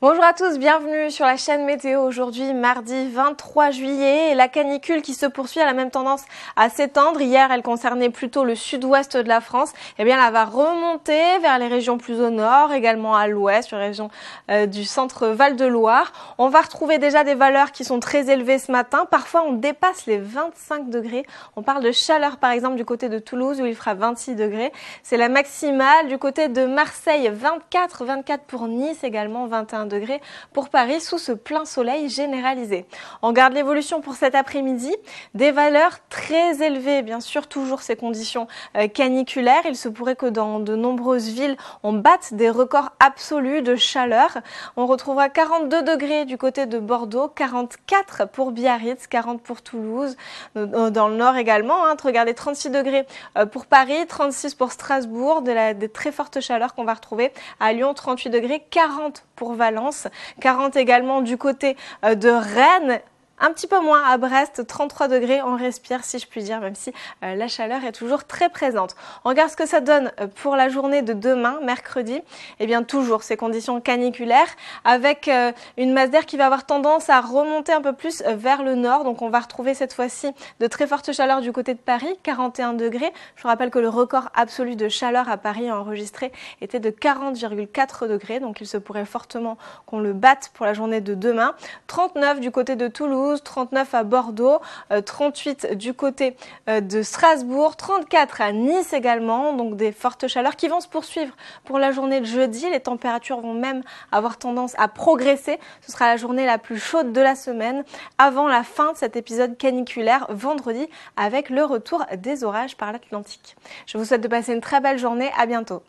Bonjour à tous, bienvenue sur la chaîne Météo. Aujourd'hui, mardi 23 juillet, la canicule qui se poursuit a la même tendance à s'étendre. Hier, elle concernait plutôt le sud-ouest de la France. Eh bien, elle va remonter vers les régions plus au nord, également à l'ouest, sur les régions euh, du centre Val-de-Loire. On va retrouver déjà des valeurs qui sont très élevées ce matin. Parfois, on dépasse les 25 degrés. On parle de chaleur, par exemple, du côté de Toulouse où il fera 26 degrés. C'est la maximale. Du côté de Marseille, 24, 24 pour Nice également, 21 degrés pour Paris sous ce plein soleil généralisé. On garde l'évolution pour cet après-midi. Des valeurs très élevées, bien sûr, toujours ces conditions euh, caniculaires. Il se pourrait que dans de nombreuses villes, on batte des records absolus de chaleur. On retrouvera 42 degrés du côté de Bordeaux, 44 pour Biarritz, 40 pour Toulouse, euh, euh, dans le nord également. Hein. regardez, 36 degrés pour Paris, 36 pour Strasbourg, de la, des très fortes chaleurs qu'on va retrouver à Lyon, 38 degrés, 40 pour Valence. 40 également du côté euh, de Rennes un petit peu moins à Brest, 33 degrés, on respire si je puis dire, même si euh, la chaleur est toujours très présente. On regarde ce que ça donne euh, pour la journée de demain, mercredi. Eh bien, toujours ces conditions caniculaires avec euh, une masse d'air qui va avoir tendance à remonter un peu plus vers le nord. Donc, on va retrouver cette fois-ci de très fortes chaleurs du côté de Paris, 41 degrés. Je vous rappelle que le record absolu de chaleur à Paris enregistré était de 40,4 degrés. Donc, il se pourrait fortement qu'on le batte pour la journée de demain. 39 du côté de Toulouse 39 à Bordeaux, 38 euh, du côté euh, de Strasbourg, 34 à Nice également. Donc des fortes chaleurs qui vont se poursuivre pour la journée de jeudi. Les températures vont même avoir tendance à progresser. Ce sera la journée la plus chaude de la semaine avant la fin de cet épisode caniculaire vendredi avec le retour des orages par l'Atlantique. Je vous souhaite de passer une très belle journée. À bientôt.